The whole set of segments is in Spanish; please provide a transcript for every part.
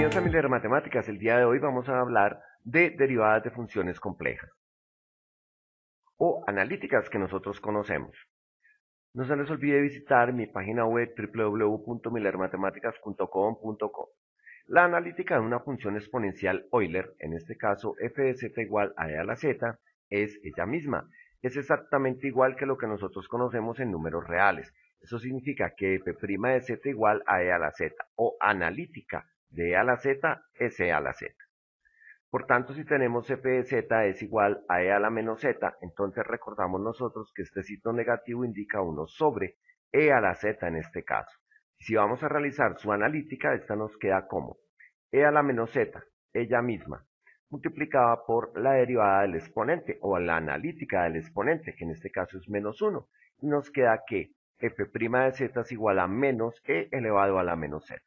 Bienvenidos a Miller Matemáticas. El día de hoy vamos a hablar de derivadas de funciones complejas o analíticas que nosotros conocemos. No se les olvide visitar mi página web www.millermatemáticas.com.co. La analítica de una función exponencial Euler, en este caso f de z igual a e a la z, es ella misma. Es exactamente igual que lo que nosotros conocemos en números reales. Eso significa que f' de z igual a e a la z, o analítica de A la Z es E a la Z. Por tanto, si tenemos f de z es igual a e a la menos z, entonces recordamos nosotros que este signo negativo indica 1 sobre e a la z en este caso. Si vamos a realizar su analítica, esta nos queda como e a la menos z, ella misma, multiplicada por la derivada del exponente o la analítica del exponente, que en este caso es menos 1, y nos queda que f' de z es igual a menos e elevado a la menos z.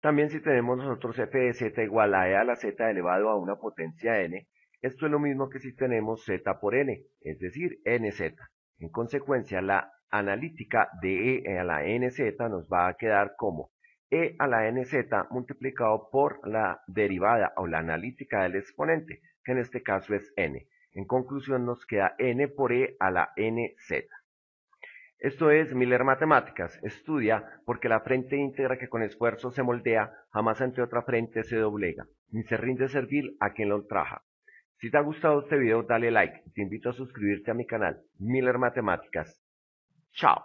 También si tenemos nosotros f de z igual a e a la z elevado a una potencia n, esto es lo mismo que si tenemos z por n, es decir, nz. En consecuencia, la analítica de e a la nz nos va a quedar como e a la nz multiplicado por la derivada o la analítica del exponente, que en este caso es n. En conclusión nos queda n por e a la nz. Esto es Miller Matemáticas. Estudia porque la frente íntegra que con esfuerzo se moldea jamás ante otra frente se doblega, ni se rinde servil a quien lo ultraja. Si te ha gustado este video, dale like te invito a suscribirte a mi canal Miller Matemáticas. Chao.